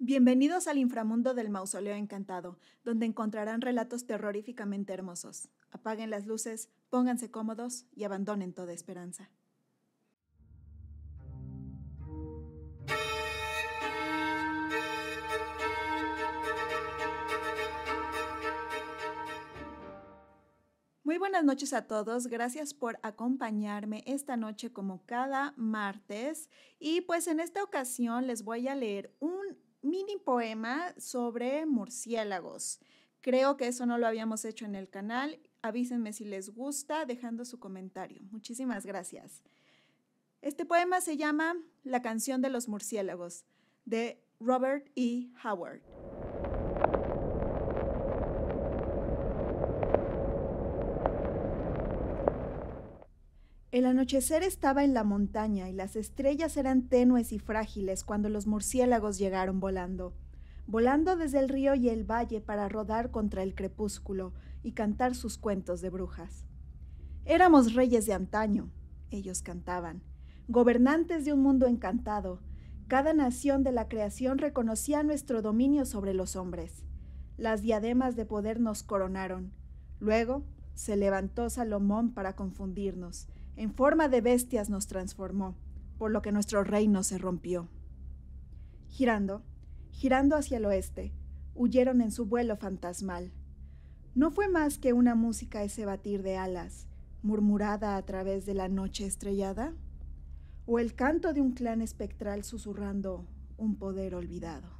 Bienvenidos al inframundo del mausoleo encantado, donde encontrarán relatos terroríficamente hermosos. Apaguen las luces, pónganse cómodos y abandonen toda esperanza. Muy buenas noches a todos, gracias por acompañarme esta noche como cada martes y pues en esta ocasión les voy a leer un poema sobre murciélagos. Creo que eso no lo habíamos hecho en el canal. Avísenme si les gusta dejando su comentario. Muchísimas gracias. Este poema se llama La canción de los murciélagos de Robert E. Howard. El anochecer estaba en la montaña y las estrellas eran tenues y frágiles cuando los murciélagos llegaron volando, volando desde el río y el valle para rodar contra el crepúsculo y cantar sus cuentos de brujas. Éramos reyes de antaño, ellos cantaban, gobernantes de un mundo encantado. Cada nación de la creación reconocía nuestro dominio sobre los hombres. Las diademas de poder nos coronaron. Luego, se levantó Salomón para confundirnos, en forma de bestias nos transformó, por lo que nuestro reino se rompió. Girando, girando hacia el oeste, huyeron en su vuelo fantasmal. No fue más que una música ese batir de alas, murmurada a través de la noche estrellada, o el canto de un clan espectral susurrando un poder olvidado.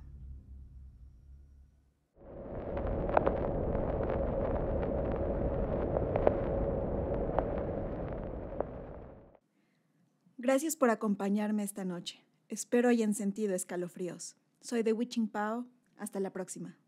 Gracias por acompañarme esta noche. Espero hayan sentido escalofríos. Soy de Witching Pao. Hasta la próxima.